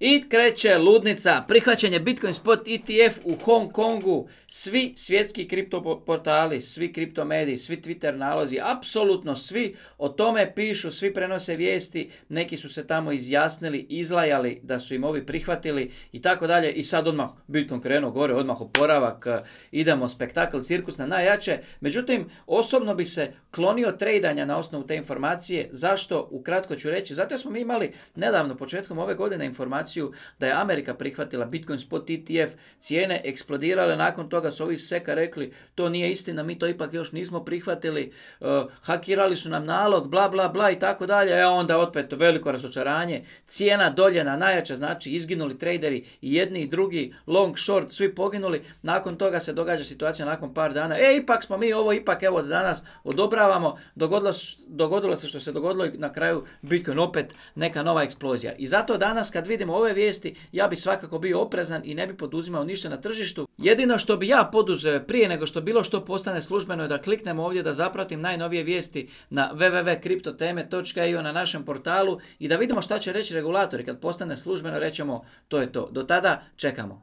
I kreće ludnica, prihvaćanje Bitcoin Spot ETF u Hong Kongu. Svi svjetski portali, svi kriptomediji, svi Twitter nalozi, apsolutno svi o tome pišu, svi prenose vijesti. Neki su se tamo izjasnili, izlajali da su im ovi prihvatili i tako dalje. I sad odmah Bitcoin krenuo gore, odmah oporavak, e, idemo spektakl, cirkus na najjače. Međutim, osobno bi se klonio trejdanja na osnovu te informacije. Zašto? Ukratko ću reći. Zato smo mi imali nedavno, početkom ove godine, informaciju da je Amerika prihvatila Bitcoin spot ETF, cijene eksplodirale, nakon toga su ovi seka rekli to nije istina, mi to ipak još nismo prihvatili, e, hakirali su nam nalog, bla bla bla i tako dalje, e onda opet veliko razočaranje, cijena dolje na najjače, znači izginuli traderi i jedni i drugi, long, short, svi poginuli, nakon toga se događa situacija nakon par dana, e ipak smo mi ovo, ipak evo danas odobravamo, dogodilo, dogodilo se što se dogodilo i na kraju Bitcoin opet neka nova eksplozija. I zato danas kad vidimo ove vijesti, ja bi svakako bio oprezan i ne bi poduzimao ništa na tržištu. Jedino što bi ja poduzeo prije nego što bilo što postane službeno je da kliknem ovdje da zapratim najnovije vijesti na www.kriptoteme.io na našem portalu i da vidimo šta će reći regulatori. Kad postane službeno rećemo to je to. Do tada čekamo.